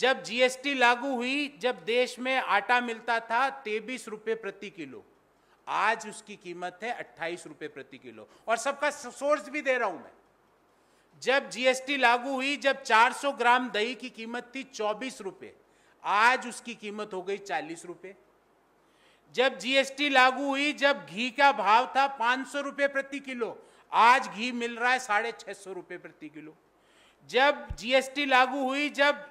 जब जीएसटी लागू हुई जब देश में आटा मिलता था तेबीस रुपये प्रति किलो आज उसकी कीमत है अट्ठाईस रुपये प्रति किलो और सबका सोर्स भी दे रहा हूं मैं जब जीएसटी लागू हुई जब 400 ग्राम दही की कीमत थी चौबीस रुपये आज उसकी कीमत हो गई चालीस रुपये जब जीएसटी लागू हुई जब घी का भाव था पाँच सौ रुपये प्रति किलो आज घी मिल रहा है साढ़े छः सौ रुपये प्रति किलो जब जीएसटी लागू हुई जब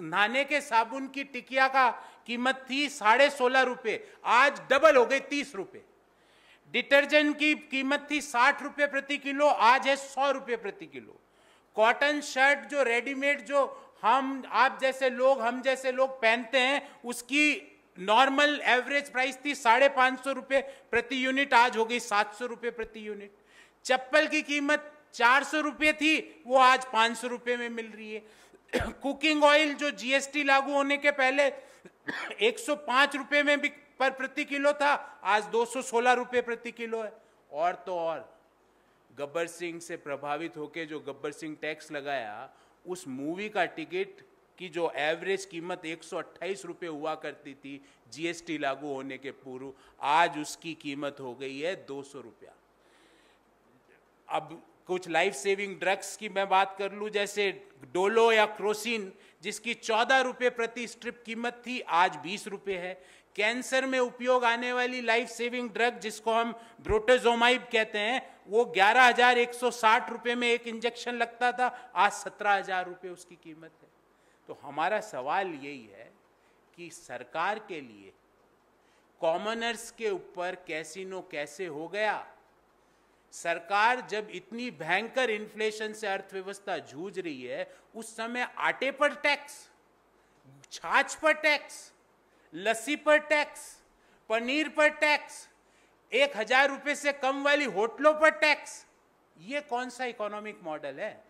नहाने के साबुन की टिकिया का कीमत थी साढ़े सोलह रुपये आज डबल हो गई तीस रुपये डिटर्जेंट की कीमत थी साठ रुपये प्रति किलो आज है सौ रुपये प्रति किलो कॉटन शर्ट जो रेडीमेड जो हम आप जैसे लोग हम जैसे लोग पहनते हैं उसकी नॉर्मल एवरेज प्राइस थी साढ़े पाँच सौ रुपये प्रति यूनिट आज हो गई सात सौ रुपये प्रति यूनिट चप्पल की कीमत चार सौ रुपये थी वो आज पाँच सौ रुपये में मिल रही है कुकिंग ऑयल जो जीएसटी लागू होने के पहले पाँच रुपये में भी पर प्रति किलो था आज सोलह रुपए प्रति किलो है और तो और गब्बर सिंह से प्रभावित होकर जो गब्बर सिंह टैक्स लगाया उस मूवी का टिकट की जो एवरेज कीमत एक रुपये हुआ करती थी जीएसटी लागू होने के पूर्व आज उसकी कीमत हो गई है दो सौ रुपया अब कुछ लाइफ सेविंग ड्रग्स की मैं बात कर लूँ जैसे डोलो या क्रोसिन जिसकी चौदह रुपये प्रति स्ट्रिप कीमत थी आज बीस रुपये है कैंसर में उपयोग आने वाली लाइफ सेविंग ड्रग जिसको हम ब्रोटेजोमाइब कहते हैं वो ग्यारह हजार एक सौ साठ रुपये में एक इंजेक्शन लगता था आज सत्रह हजार रुपये उसकी कीमत है तो हमारा सवाल यही है कि सरकार के लिए कॉमनर्स के ऊपर कैसीनो कैसे हो गया सरकार जब इतनी भयंकर इन्फ्लेशन से अर्थव्यवस्था जूझ रही है उस समय आटे पर टैक्स छाछ पर टैक्स लस्सी पर टैक्स पनीर पर टैक्स एक हजार रुपये से कम वाली होटलों पर टैक्स ये कौन सा इकोनॉमिक मॉडल है